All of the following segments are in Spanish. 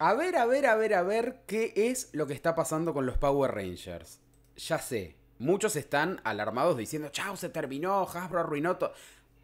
A ver, a ver, a ver, a ver qué es lo que está pasando con los Power Rangers. Ya sé, muchos están alarmados diciendo, chao, se terminó, Hasbro arruinó todo.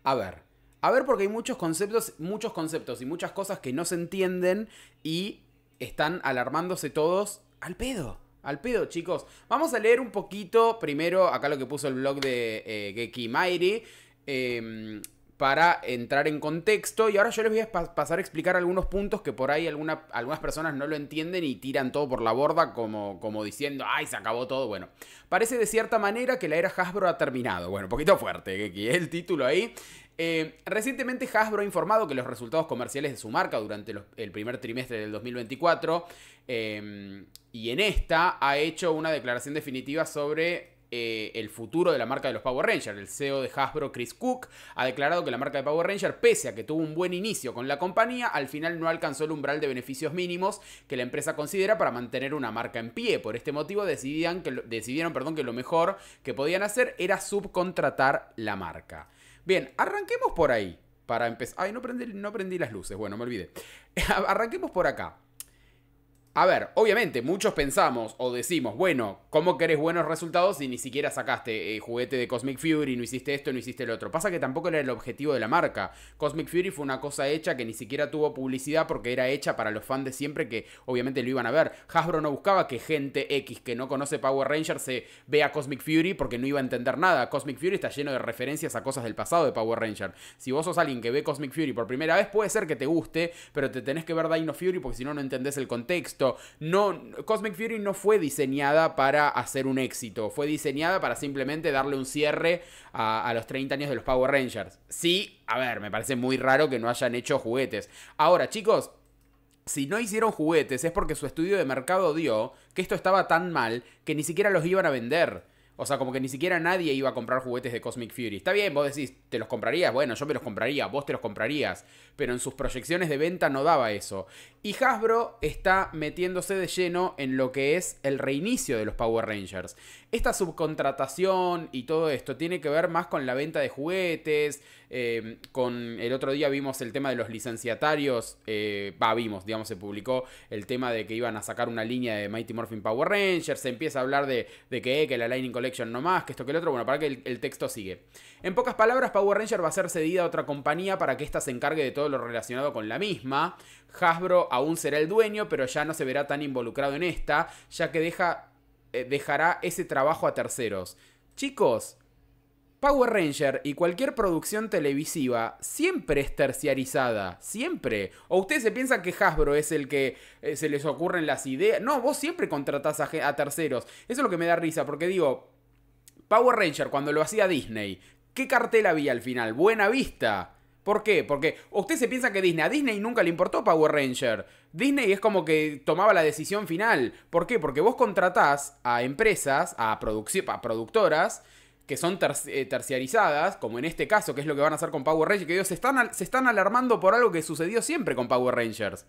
A ver, a ver porque hay muchos conceptos, muchos conceptos y muchas cosas que no se entienden y están alarmándose todos al pedo. Al pedo, chicos. Vamos a leer un poquito primero acá lo que puso el blog de eh, Geki Mairi. Em, para entrar en contexto. Y ahora yo les voy a pasar a explicar algunos puntos que por ahí algunas personas no lo entienden y tiran todo por la borda como, como diciendo, ay, se acabó todo. Bueno, parece de cierta manera que la era Hasbro ha terminado. Bueno, un poquito fuerte, que es el título ahí. Eh, recientemente Hasbro ha informado que los resultados comerciales de su marca durante el primer trimestre del 2024 eh, y en esta ha hecho una declaración definitiva sobre eh, el futuro de la marca de los Power Rangers. El CEO de Hasbro, Chris Cook, ha declarado que la marca de Power Rangers, pese a que tuvo un buen inicio con la compañía, al final no alcanzó el umbral de beneficios mínimos que la empresa considera para mantener una marca en pie. Por este motivo decidían que, decidieron perdón, que lo mejor que podían hacer era subcontratar la marca. Bien, arranquemos por ahí. Para empezar. Ay, no prendí, no prendí las luces. Bueno, me olvidé. Arranquemos por acá. A ver, obviamente muchos pensamos o decimos, bueno, ¿cómo querés buenos resultados si ni siquiera sacaste eh, juguete de Cosmic Fury, no hiciste esto, no hiciste lo otro? Pasa que tampoco era el objetivo de la marca. Cosmic Fury fue una cosa hecha que ni siquiera tuvo publicidad porque era hecha para los fans de siempre que obviamente lo iban a ver. Hasbro no buscaba que gente X que no conoce Power Rangers se vea Cosmic Fury porque no iba a entender nada. Cosmic Fury está lleno de referencias a cosas del pasado de Power Ranger. Si vos sos alguien que ve Cosmic Fury por primera vez, puede ser que te guste, pero te tenés que ver Dino Fury porque si no, no entendés el contexto no, Cosmic Fury no fue diseñada para hacer un éxito, fue diseñada para simplemente darle un cierre a, a los 30 años de los Power Rangers. Sí, a ver, me parece muy raro que no hayan hecho juguetes. Ahora, chicos, si no hicieron juguetes es porque su estudio de mercado dio que esto estaba tan mal que ni siquiera los iban a vender. O sea, como que ni siquiera nadie iba a comprar juguetes de Cosmic Fury. Está bien, vos decís, ¿te los comprarías? Bueno, yo me los compraría, vos te los comprarías. Pero en sus proyecciones de venta no daba eso. Y Hasbro está metiéndose de lleno en lo que es el reinicio de los Power Rangers. Esta subcontratación y todo esto tiene que ver más con la venta de juguetes, Em, con el otro día vimos el tema de los licenciatarios, eh, vimos, digamos, se publicó el tema de que iban a sacar una línea de Mighty Morphin Power Rangers, se empieza a hablar de, que, eh, que la Lightning Collection no más, que esto que el otro, bueno, para que el, texto sigue. En pocas palabras, Power Ranger va a ser cedida a otra compañía para que ésta se encargue de todo lo relacionado con la misma. Hasbro aún será el dueño, pero ya no se verá tan involucrado en esta, ya que deja, eh, dejará ese trabajo a terceros. Chicos, Power Ranger y cualquier producción televisiva siempre es terciarizada, siempre. O ustedes se piensan que Hasbro es el que eh, se les ocurren las ideas. No, vos siempre contratás a, terceros. Eso es lo que me da risa, porque digo, Power Ranger cuando lo hacía Disney, ¿qué cartel había al final? Buena vista. ¿Por qué? Porque usted se piensa que Disney, a Disney nunca le importó Power Ranger. Disney es como que tomaba la decisión final. ¿Por qué? Porque vos contratás a empresas, a, a productoras, que son eh, terciarizadas, como en este caso, que es lo que van a hacer con Power Rangers, que ellos se están, se están alarmando por algo que sucedió siempre con Power Rangers.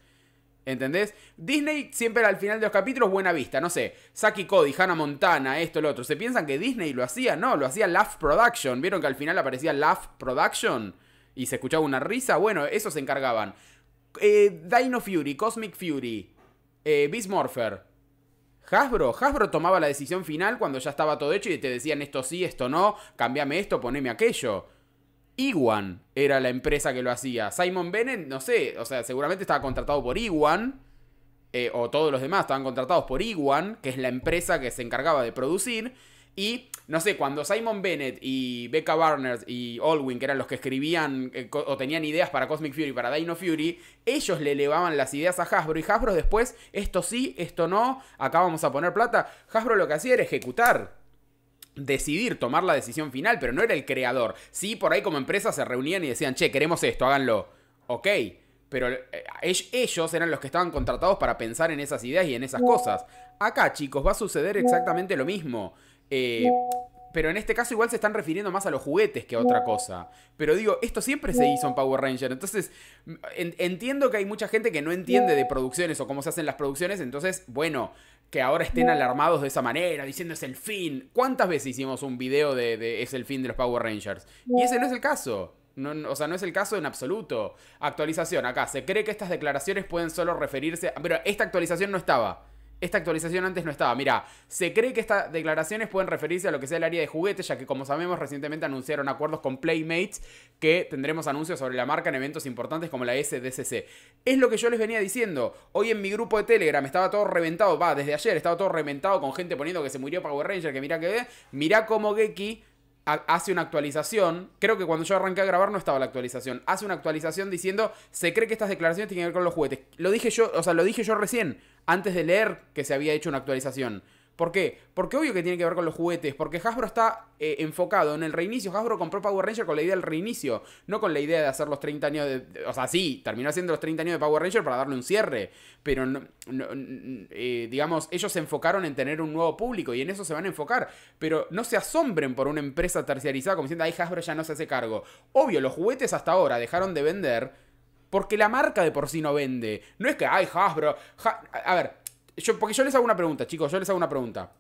¿Entendés? Disney siempre al final de los capítulos buena vista, no sé, Saki Cody, Hannah Montana, esto, lo otro. ¿Se piensan que Disney lo hacía? No, lo hacía Laugh Production. ¿Vieron que al final aparecía Laugh Production? Y se escuchaba una risa. Bueno, eso se encargaban. Eh, Dino Fury, Cosmic Fury, eh, Beast Morpher. Hasbro, Hasbro tomaba la decisión final cuando ya estaba todo hecho y te decían esto sí, esto no, cambiame esto, poneme aquello. Iwan era la empresa que lo hacía. Simon Bennett, no sé, o sea, seguramente estaba contratado por Iwan, eh, o todos los demás estaban contratados por Iwan, que es la empresa que se encargaba de producir, y no sé, cuando Simon Bennett y Becca Barnes y Alwyn, que eran los que escribían eh, o tenían ideas para Cosmic Fury, para Dino Fury, ellos le elevaban las ideas a Hasbro y Hasbro después, esto sí, esto no, acá vamos a poner plata. Hasbro lo que hacía era ejecutar decidir, tomar la decisión final, pero no era el creador. Sí, por ahí como empresa se reunían y decían, che, queremos esto, háganlo. Ok, pero eh, ellos eran los que estaban contratados para pensar en esas ideas y en esas cosas. Acá, chicos, va a suceder exactamente lo mismo. Eh, pero en este caso igual se están refiriendo más a los juguetes que a otra cosa. Pero digo, esto siempre se hizo en Power Rangers Entonces, entiendo que hay mucha gente que no entiende de producciones o cómo se hacen las producciones. Entonces, bueno, que ahora estén alarmados de esa manera, diciendo es el fin. ¿Cuántas veces hicimos un video de, es el fin de los Power Rangers? Y ese no es el caso. o sea, no es el caso en absoluto. Actualización, acá. Se cree que estas declaraciones pueden solo referirse... A... Pero esta actualización no estaba. Esta actualización antes no estaba. Mira, se cree que estas declaraciones pueden referirse a lo que sea el área de juguetes, ya que como sabemos recientemente anunciaron acuerdos con Playmates que tendremos anuncios sobre la marca en eventos importantes como la SDCC. Es lo que yo les venía diciendo. Hoy en mi grupo de Telegram estaba todo reventado, va, desde ayer estaba todo reventado con gente poniendo que se murió Power Ranger, que mira que ve, mirá cómo Geki hace una actualización. Creo que cuando yo arranqué a grabar no estaba la actualización. Hace una actualización diciendo, se cree que estas declaraciones tienen que ver con los juguetes. Lo dije yo, o sea, lo dije yo recién, antes de leer que se había hecho una actualización. ¿Por qué? Porque obvio que tiene que ver con los juguetes, porque Hasbro está eh, enfocado en el reinicio. Hasbro compró Power Ranger con la idea del reinicio, no con la idea de hacer los 30 años de... O sea, sí, terminó haciendo los 30 años de Power Ranger para darle un cierre, pero eh, digamos, ellos se enfocaron en tener un nuevo público y en eso se van a enfocar, pero no se asombren por una empresa terciarizada como diciendo, ay, Hasbro ya no se hace cargo. Obvio, los juguetes hasta ahora dejaron de vender porque la marca de por sí no vende. No es que, ay, Hasbro... a ver, porque yo les hago una pregunta, chicos, yo les hago una pregunta.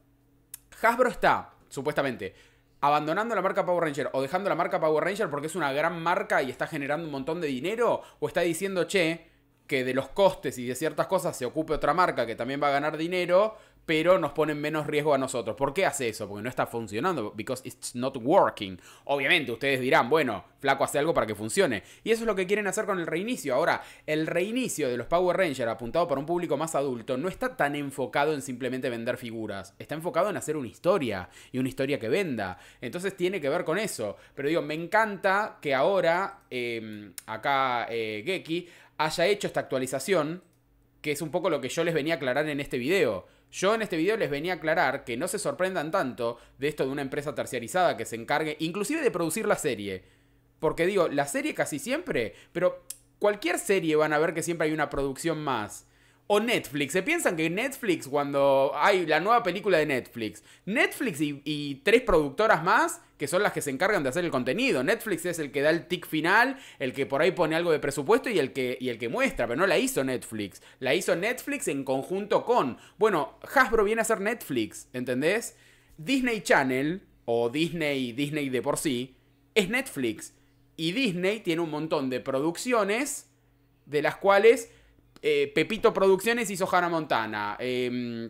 Hasbro está, supuestamente, abandonando la marca Power Ranger o dejando la marca Power Ranger porque es una gran marca y está generando un montón de dinero, o está diciendo, che, que de los costes y de ciertas cosas se ocupe otra marca que también va a ganar dinero, pero nos ponen menos riesgo a nosotros. ¿Por qué hace eso? Porque no está funcionando, because it's not working. Obviamente ustedes dirán, bueno, flaco hace algo para que funcione. Y eso es lo que quieren hacer con el reinicio. Ahora, el reinicio de los Power Rangers apuntado para un público más adulto no está tan enfocado en simplemente vender figuras, está enfocado en hacer una historia y una historia que venda. Entonces tiene que ver con eso. Pero digo, me encanta que ahora em, acá eh, Geki haya hecho esta actualización, que es un poco lo que yo les venía a aclarar en este video yo en este video les venía a aclarar que no se sorprendan tanto de esto de una empresa terciarizada que se encargue inclusive de producir la serie. Porque digo, la serie casi siempre, pero cualquier serie van a ver que siempre hay una producción más. O Netflix. Se piensan que Netflix, cuando hay la nueva película de Netflix, Netflix y, tres productoras más, que son las que se encargan de hacer el contenido. Netflix es el que da el tic final, el que por ahí pone algo de presupuesto y el que, y el que muestra, pero no la hizo Netflix. La hizo Netflix en conjunto con. Bueno, Hasbro viene a ser Netflix, ¿entendés? Disney Channel, o Disney, Disney de por sí, es Netflix. Y Disney tiene un montón de producciones de las cuales eh, Pepito Producciones hizo Hannah Montana. Em,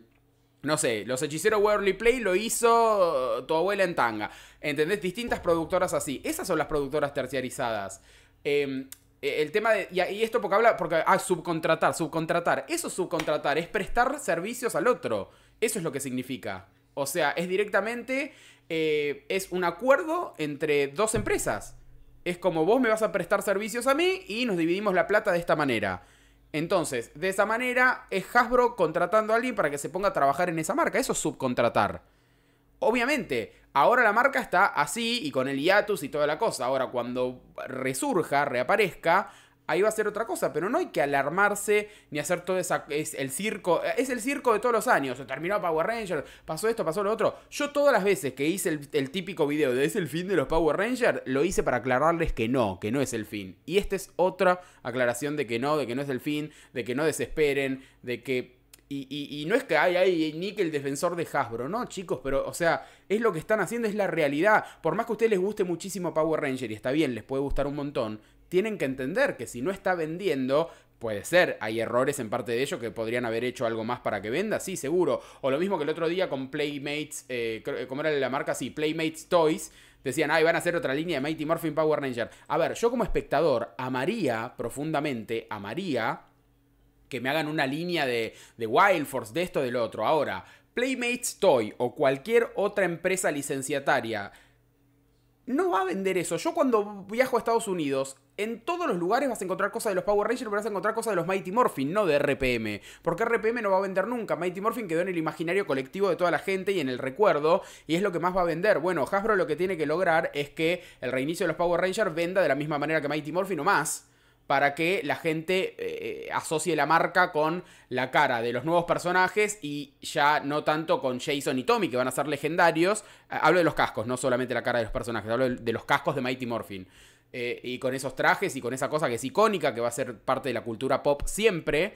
no sé, Los Hechiceros Worldly Play lo hizo eh, tu abuela en tanga. ¿Entendés? Distintas productoras así. Esas son las productoras terciarizadas. Em, e, el tema de. Y, esto porque habla. Porque. Ah, subcontratar, subcontratar. Eso es subcontratar, es prestar servicios al otro. Eso es lo que significa. O sea, es directamente. Eh, es un acuerdo entre dos empresas. Es como vos me vas a prestar servicios a mí y nos dividimos la plata de esta manera. Entonces, de esa manera es Hasbro contratando a alguien para que se ponga a trabajar en esa marca. Eso es subcontratar. Obviamente, ahora la marca está así y con el hiatus y toda la cosa. Ahora, cuando resurja, reaparezca, ahí va a ser otra cosa, pero no hay que alarmarse ni hacer todo esa, es el circo, es el circo de todos los años, se terminó Power Ranger, pasó esto, pasó lo otro. Yo todas las veces que hice el, típico video de es el fin de los Power Rangers, lo hice para aclararles que no, que no es el fin. Y esta es otra aclaración de que no, de que no es el fin, de que no desesperen, de que y, y, no es que hay ahí que el defensor de Hasbro, no, chicos, pero, o sea, es lo que están haciendo, es la realidad. Por más que a ustedes les guste muchísimo Power Ranger, y está bien, les puede gustar un montón, tienen que entender que si no está vendiendo, Puede ser, hay errores en parte de ello que podrían haber hecho algo más para que venda, sí, seguro. O lo mismo que el otro día con Playmates, eh, eh, ¿cómo era la marca? Sí, Playmates Toys. Decían, ay, van a hacer otra línea de Mighty Morphin Power Ranger. A ver, yo como espectador amaría profundamente, amaría que me hagan una línea de, de Wild Force, de esto, del otro. Ahora, Playmates Toy o cualquier otra empresa licenciataria no va a vender eso. Yo cuando viajo a Estados Unidos, en todos los lugares vas a encontrar cosas de los Power Rangers, pero vas a encontrar cosas de los Mighty Morphin, no de RPM. Porque RPM no va a vender nunca. Mighty Morphin quedó en el imaginario colectivo de toda la gente y en el recuerdo, y es lo que más va a vender. Bueno, Hasbro lo que tiene que lograr es que el reinicio de los Power Rangers venda de la misma manera que Mighty Morphin o más para que la gente eh, eh, asocie la marca con la cara de los nuevos personajes y ya no tanto con Jason y Tommy, que van a ser legendarios. Eh, hablo de los cascos, no solamente la cara de los personajes, hablo de los cascos de Mighty Morphin. y con esos trajes y con esa cosa que es icónica, que va a ser parte de la cultura pop siempre,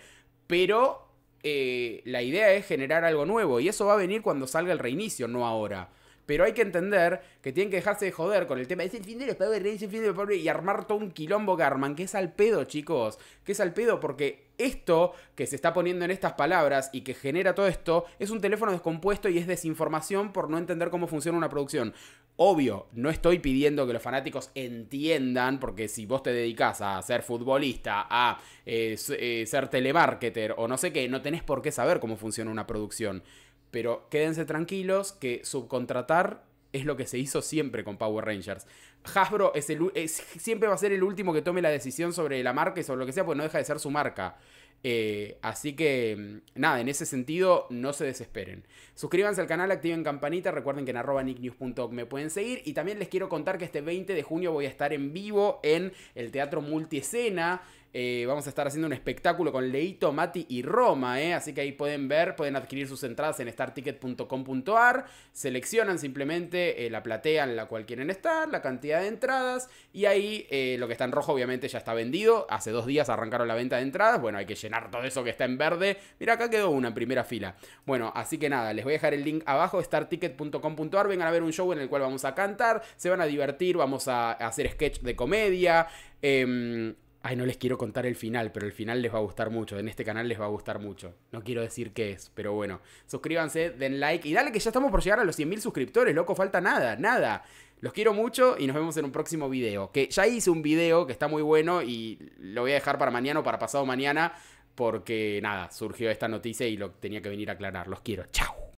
pero la idea es generar algo nuevo y eso va a venir cuando salga el reinicio, no ahora. Pero hay que entender que tienen que dejarse de joder con el tema. el fin de los el fin de los Y armar todo un quilombo garman que es al pedo, chicos. Que es al pedo porque esto que se está poniendo en estas palabras y que genera todo esto es un teléfono descompuesto y es desinformación por no entender cómo funciona una producción. Obvio, no estoy pidiendo que los fanáticos entiendan, porque si vos te dedicas a ser futbolista, a eh, eh, ser telemarketer o no sé qué, no tenés por qué saber cómo funciona una producción. Pero quédense tranquilos que subcontratar es lo que se hizo siempre con Power Rangers. Hasbro es el, siempre va a ser el último que tome la decisión sobre la marca y sobre lo que sea, pues no deja de ser su marca. Eh, así que, mm, nada, en ese sentido, no se desesperen. Suscríbanse al canal, activen campanita, recuerden que en arroba nicknews.org me pueden seguir. Y también les quiero contar que este 20 de junio voy a estar en vivo en el Teatro Multiescena. Eh, vamos a estar haciendo un espectáculo con Leito, Mati y Roma, ¿eh? así que ahí pueden ver, pueden adquirir sus entradas en starticket.com.ar, seleccionan simplemente eh, la platea en la cual quieren estar, la cantidad de entradas y ahí eh, lo que está en rojo obviamente ya está vendido, hace dos días arrancaron la venta de entradas, bueno, hay que llenar todo eso que está en verde, mira acá quedó una en primera fila. Bueno, así que nada, les voy a dejar el link abajo, starticket.com.ar, vengan a ver un show en el cual vamos a cantar, se van a divertir, vamos a hacer sketch de comedia. Eh, Ay, no les quiero contar el final, pero el final les va a gustar mucho. En este canal les va a gustar mucho. No quiero decir qué es, pero bueno. Suscríbanse, den like y dale que ya estamos por llegar a los 100.000 suscriptores, loco. Falta nada, nada. Los quiero mucho y nos vemos en un próximo video. Que ya hice un video que está muy bueno y lo voy a dejar para mañana o para pasado mañana porque nada, surgió esta noticia y lo tenía que venir a aclarar. Los quiero. Chao.